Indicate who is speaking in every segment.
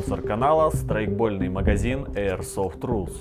Speaker 1: Спонсор канала – страйкбольный магазин Airsoft Rules.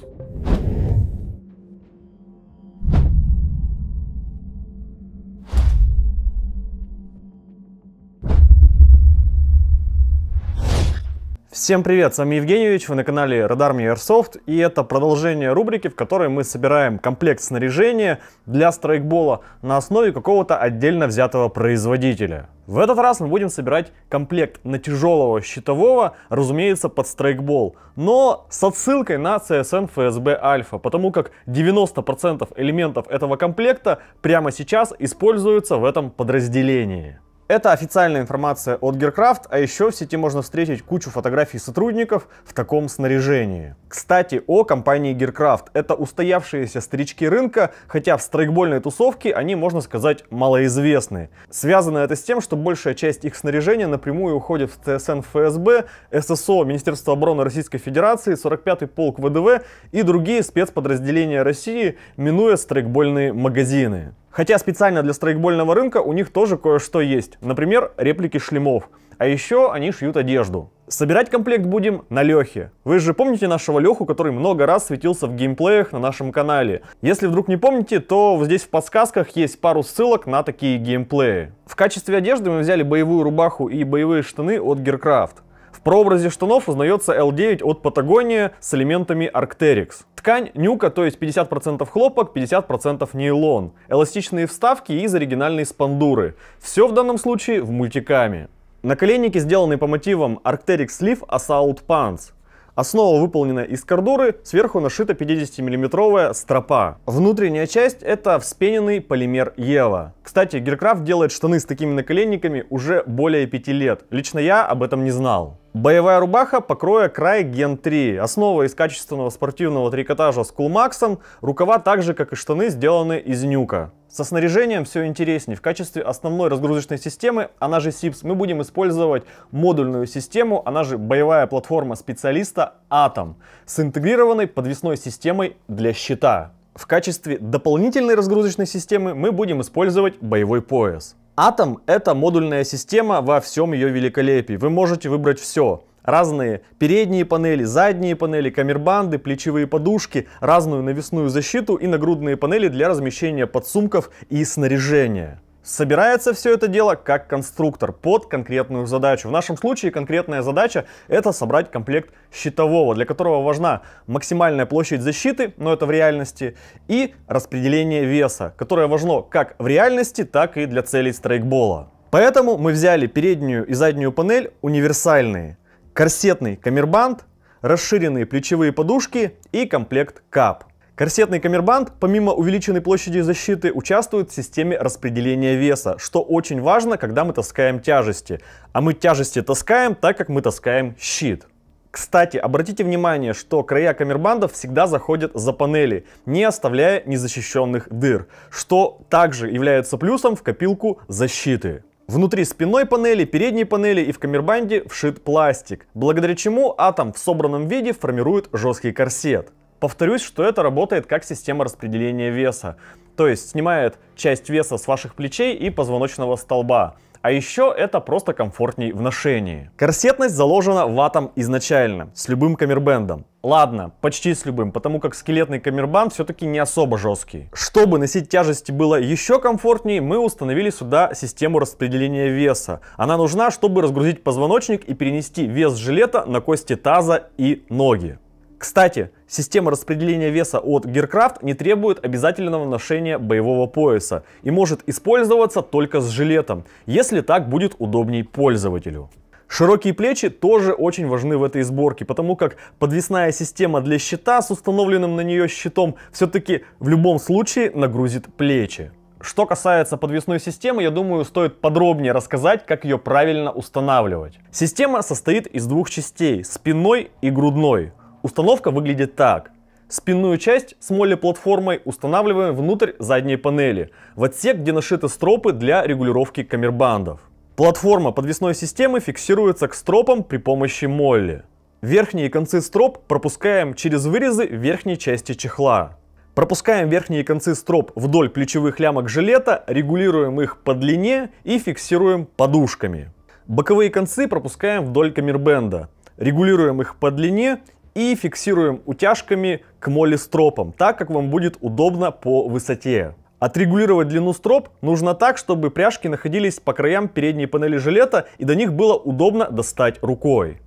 Speaker 1: Всем привет, с вами Евгеньевич, вы на канале Radarm Airsoft, и это продолжение рубрики, в которой мы собираем комплект снаряжения для страйкбола на основе какого-то отдельно взятого производителя. В этот раз мы будем собирать комплект на тяжелого щитового, разумеется, под страйкбол, но с отсылкой на CSN FSB Alpha, потому как 90% элементов этого комплекта прямо сейчас используются в этом подразделении. Это официальная информация от Геркрафт, а еще в сети можно встретить кучу фотографий сотрудников в таком снаряжении. Кстати, о компании Геркрафт. Это устоявшиеся старички рынка, хотя в страйкбольной тусовке они, можно сказать, малоизвестные. Связано это с тем, что большая часть их снаряжения напрямую уходит в ТСН ФСБ, ССО, Министерство обороны Российской Федерации, 45-й полк ВДВ и другие спецподразделения России, минуя страйкбольные магазины. Хотя специально для страйкбольного рынка у них тоже кое-что есть. Например, реплики шлемов. А еще они шьют одежду. Собирать комплект будем на Лехе. Вы же помните нашего Леху, который много раз светился в геймплеях на нашем канале. Если вдруг не помните, то здесь в подсказках есть пару ссылок на такие геймплеи. В качестве одежды мы взяли боевую рубаху и боевые штаны от Gearcraft прообразе штанов узнается L9 от Patagonia с элементами Arcteryx. Ткань нюка, то есть 50% хлопок, 50% нейлон, эластичные вставки из оригинальной спандуры. Все в данном случае в мультикаме. Наколенники сделаны по мотивам Arcteryx Sleeve Assault Pants. Основа выполнена из кордуры, сверху нашита 50-миллиметровая стропа. Внутренняя часть это вспененный полимер Ева. Кстати, Геркрафт делает штаны с такими наколенниками уже более 5 лет. Лично я об этом не знал. Боевая рубаха покроя край Gen 3. Основа из качественного спортивного трикотажа с кулмаксом. Рукава так же, как и штаны, сделаны из нюка. Со снаряжением все интереснее. В качестве основной разгрузочной системы, она же СИПС, мы будем использовать модульную систему, она же боевая платформа специалиста Атом с интегрированной подвесной системой для щита. В качестве дополнительной разгрузочной системы мы будем использовать боевой пояс. Атом — это модульная система во всем ее великолепии. Вы можете выбрать все. Разные передние панели, задние панели, камербанды, плечевые подушки, разную навесную защиту и нагрудные панели для размещения подсумков и снаряжения. Собирается все это дело как конструктор под конкретную задачу. В нашем случае конкретная задача это собрать комплект щитового, для которого важна максимальная площадь защиты, но это в реальности, и распределение веса, которое важно как в реальности, так и для целей страйкбола. Поэтому мы взяли переднюю и заднюю панель универсальные, корсетный камербанд, расширенные плечевые подушки и комплект кап. Корсетный камербанд, помимо увеличенной площади защиты, участвует в системе распределения веса, что очень важно, когда мы таскаем тяжести. А мы тяжести таскаем, так как мы таскаем щит. Кстати, обратите внимание, что края камербандов всегда заходят за панели, не оставляя незащищенных дыр, что также является плюсом в копилку защиты. Внутри спинной панели, передней панели и в камербанде вшит пластик, благодаря чему атом в собранном виде формирует жесткий корсет. Повторюсь, что это работает как система распределения веса, то есть снимает часть веса с ваших плечей и позвоночного столба. А еще это просто комфортней в ношении. Корсетность заложена ватом изначально, с любым камербендом. Ладно, почти с любым, потому как скелетный камербанд все-таки не особо жесткий. Чтобы носить тяжести было еще комфортнее, мы установили сюда систему распределения веса. Она нужна, чтобы разгрузить позвоночник и перенести вес жилета на кости таза и ноги. Кстати, система распределения веса от Gearcraft не требует обязательного ношения боевого пояса и может использоваться только с жилетом, если так будет удобней пользователю. Широкие плечи тоже очень важны в этой сборке, потому как подвесная система для щита с установленным на нее щитом все-таки в любом случае нагрузит плечи. Что касается подвесной системы, я думаю, стоит подробнее рассказать, как ее правильно устанавливать. Система состоит из двух частей – спинной и грудной. Установка выглядит так. Спинную часть с молли-платформой устанавливаем внутрь задней панели, в отсек, где нашиты стропы для регулировки камербандов. Платформа подвесной системы фиксируется к стропам при помощи молли. Верхние концы строп пропускаем через вырезы верхней части чехла. Пропускаем верхние концы строп вдоль плечевых лямок жилета, регулируем их по длине и фиксируем подушками. Боковые концы пропускаем вдоль камербенда, регулируем их по длине и фиксируем утяжками к молестропам, так как вам будет удобно по высоте. Отрегулировать длину строп нужно так, чтобы пряжки находились по краям передней панели жилета и до них было удобно достать рукой.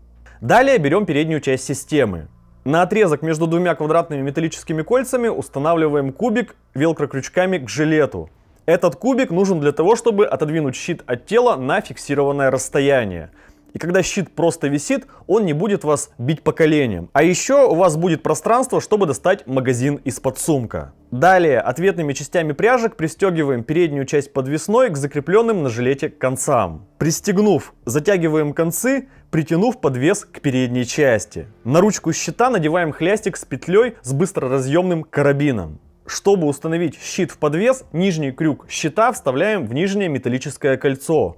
Speaker 1: Далее берем переднюю часть системы. На отрезок между двумя квадратными металлическими кольцами устанавливаем кубик велкрокрючками к жилету. Этот кубик нужен для того, чтобы отодвинуть щит от тела на фиксированное расстояние. И когда щит просто висит, он не будет вас бить по коленям. А еще у вас будет пространство, чтобы достать магазин из-под сумка. Далее ответными частями пряжек пристегиваем переднюю часть подвесной к закрепленным на жилете концам. Пристегнув, затягиваем концы, притянув подвес к передней части. На ручку щита надеваем хлястик с петлей с быстроразъемным карабином. Чтобы установить щит в подвес, нижний крюк щита вставляем в нижнее металлическое кольцо.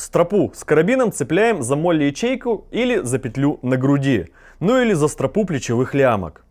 Speaker 1: Стропу с карабином цепляем за молли ячейку или за петлю на груди, ну или за стропу плечевых лямок.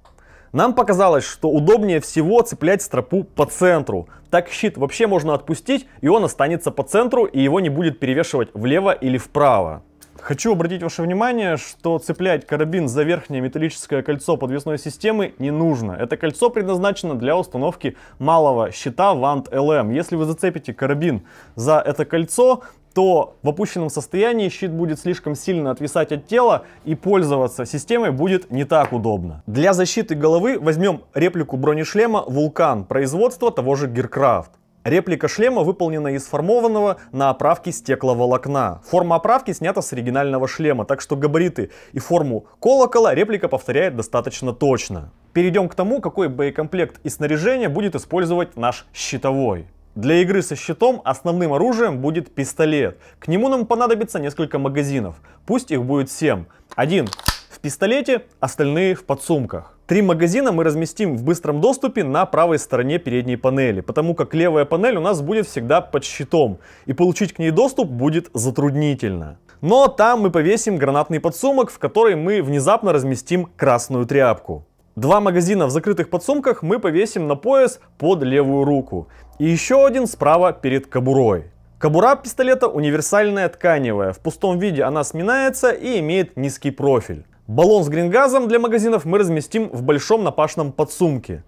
Speaker 1: Нам показалось, что удобнее всего цеплять стропу по центру. Так щит вообще можно отпустить, и он останется по центру, и его не будет перевешивать влево или вправо. Хочу обратить ваше внимание, что цеплять карабин за верхнее металлическое кольцо подвесной системы не нужно. Это кольцо предназначено для установки малого щита Вант LM. Если вы зацепите карабин за это кольцо, то в опущенном состоянии щит будет слишком сильно отвисать от тела и пользоваться системой будет не так удобно. Для защиты головы возьмем реплику бронешлема Вулкан производства того же Гиркрафт. Реплика шлема выполнена из формованного на оправке стекловолокна. Форма оправки снята с оригинального шлема, так что габариты и форму колокола реплика повторяет достаточно точно. Перейдем к тому, какой боекомплект и снаряжение будет использовать наш щитовой. Для игры со щитом основным оружием будет пистолет. К нему нам понадобится несколько магазинов. Пусть их будет 7. Один в пистолете, остальные в подсумках. Три магазина мы разместим в быстром доступе на правой стороне передней панели, потому как левая панель у нас будет всегда под щитом, и получить к ней доступ будет затруднительно. Но там мы повесим гранатный подсумок, в который мы внезапно разместим красную тряпку. Два магазина в закрытых подсумках мы повесим на пояс под левую руку. И еще один справа перед кобурой. Кобура пистолета универсальная тканевая, в пустом виде она сминается и имеет низкий профиль. Баллон с грингазом для магазинов мы разместим в большом напашном подсумке.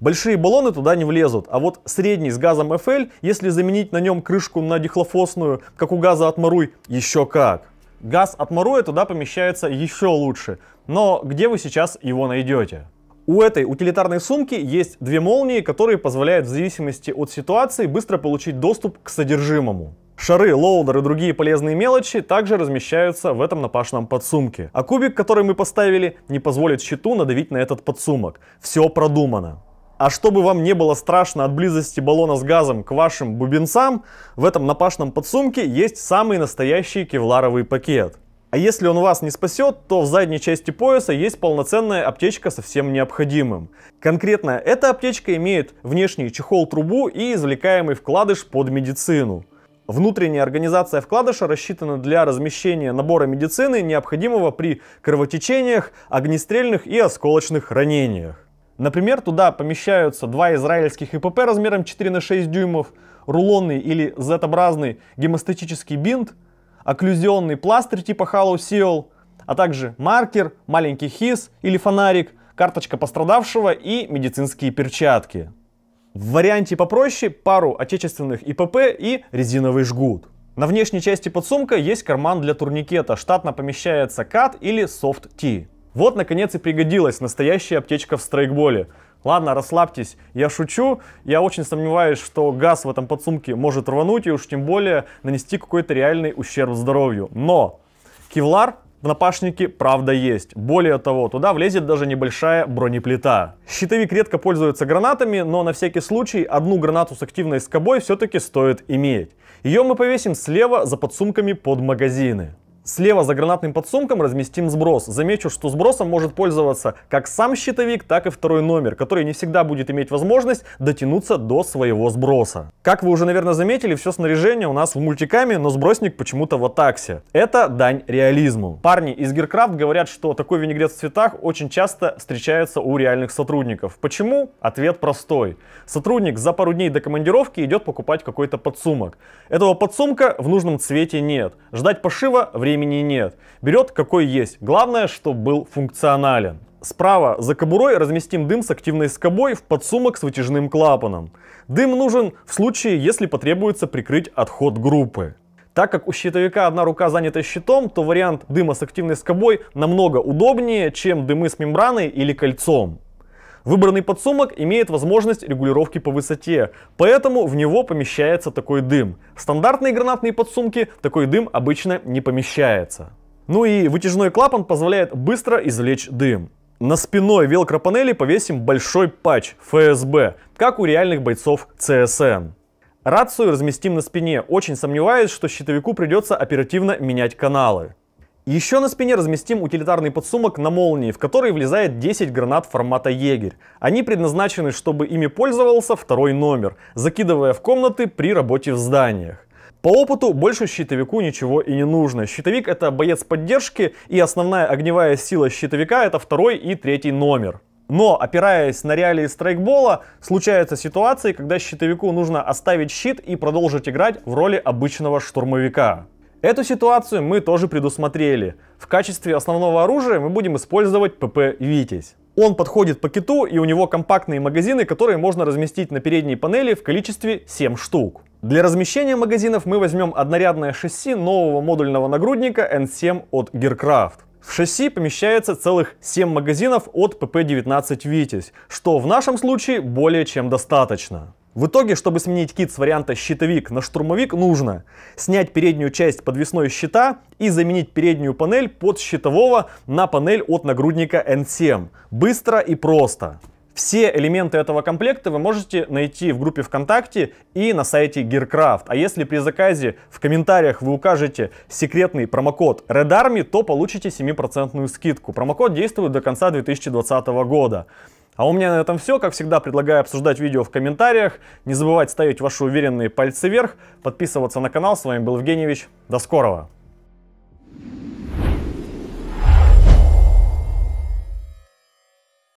Speaker 1: Большие баллоны туда не влезут, а вот средний с газом FL, если заменить на нем крышку на дихлофосную, как у газа от Маруй, еще как. Газ от Маруя туда помещается еще лучше, но где вы сейчас его найдете? У этой утилитарной сумки есть две молнии, которые позволяют в зависимости от ситуации быстро получить доступ к содержимому. Шары, лоудер и другие полезные мелочи также размещаются в этом напашном подсумке. А кубик, который мы поставили, не позволит щиту надавить на этот подсумок. Все продумано. А чтобы вам не было страшно от близости баллона с газом к вашим бубенцам, в этом напашном подсумке есть самый настоящий кевларовый пакет. А если он вас не спасет, то в задней части пояса есть полноценная аптечка со всем необходимым. Конкретно эта аптечка имеет внешний чехол-трубу и извлекаемый вкладыш под медицину. Внутренняя организация вкладыша рассчитана для размещения набора медицины, необходимого при кровотечениях, огнестрельных и осколочных ранениях. Например, туда помещаются два израильских ИПП размером 4 на 6 дюймов, рулонный или Z-образный гемостатический бинт, окклюзионный пластырь типа Hollow Seal, а также маркер, маленький хис или фонарик, карточка пострадавшего и медицинские перчатки. В варианте попроще пару отечественных ИПП и резиновый жгут. На внешней части подсумка есть карман для турникета, штатно помещается кат или софт-ти. Вот, наконец, и пригодилась настоящая аптечка в страйкболе. Ладно, расслабьтесь, я шучу. Я очень сомневаюсь, что газ в этом подсумке может рвануть и уж тем более нанести какой-то реальный ущерб здоровью. Но кевлар в напашнике, правда, есть. Более того, туда влезет даже небольшая бронеплита. Щитовик редко пользуется гранатами, но на всякий случай одну гранату с активной скобой все-таки стоит иметь. Ее мы повесим слева за подсумками под магазины. Слева за гранатным подсумком разместим сброс. Замечу, что сбросом может пользоваться как сам щитовик, так и второй номер, который не всегда будет иметь возможность дотянуться до своего сброса. Как вы уже, наверное, заметили, все снаряжение у нас в мультикаме, но сбросник почему-то в атаксе. Это дань реализму. Парни из Гиркрафт говорят, что такой винегрет в цветах очень часто встречается у реальных сотрудников. Почему? Ответ простой. Сотрудник за пару дней до командировки идет покупать какой-то подсумок. Этого подсумка в нужном цвете нет. Ждать пошива времени времени нет. Берет какой есть. Главное, чтобы был функционален. Справа за кобурой разместим дым с активной скобой в подсумок с вытяжным клапаном. Дым нужен в случае, если потребуется прикрыть отход группы. Так как у щитовика одна рука занята щитом, то вариант дыма с активной скобой намного удобнее, чем дымы с мембраной или кольцом. Выбранный подсумок имеет возможность регулировки по высоте, поэтому в него помещается такой дым. В стандартные гранатные подсумки такой дым обычно не помещается. Ну и вытяжной клапан позволяет быстро извлечь дым. На спиной велкропанели повесим большой патч ФСБ, как у реальных бойцов ЦСН. Рацию разместим на спине, очень сомневаюсь, что щитовику придется оперативно менять каналы. Еще на спине разместим утилитарный подсумок на молнии, в который влезает 10 гранат формата егерь. Они предназначены, чтобы ими пользовался второй номер, закидывая в комнаты при работе в зданиях. По опыту больше щитовику ничего и не нужно. Щитовик это боец поддержки и основная огневая сила щитовика это второй и третий номер. Но, опираясь на реалии страйкбола, случаются ситуации, когда щитовику нужно оставить щит и продолжить играть в роли обычного штурмовика. Эту ситуацию мы тоже предусмотрели. В качестве основного оружия мы будем использовать ПП «Витязь». Он подходит по киту и у него компактные магазины, которые можно разместить на передней панели в количестве 7 штук. Для размещения магазинов мы возьмем однорядное шасси нового модульного нагрудника N7 от Gearcraft. В шасси помещается целых 7 магазинов от PP-19 «Витязь», что в нашем случае более чем достаточно. В итоге, чтобы сменить кит с варианта щитовик на штурмовик, нужно снять переднюю часть подвесной щита и заменить переднюю панель под щитового на панель от нагрудника N7. Быстро и просто. Все элементы этого комплекта вы можете найти в группе ВКонтакте и на сайте Gearcraft. А если при заказе в комментариях вы укажете секретный промокод RedArmy, то получите 7% скидку. Промокод действует до конца 2020 года. А у меня на этом все. Как всегда, предлагаю обсуждать видео в комментариях. Не забывайте ставить ваши уверенные пальцы вверх, подписываться на канал. С вами был Евгеньевич. До скорого!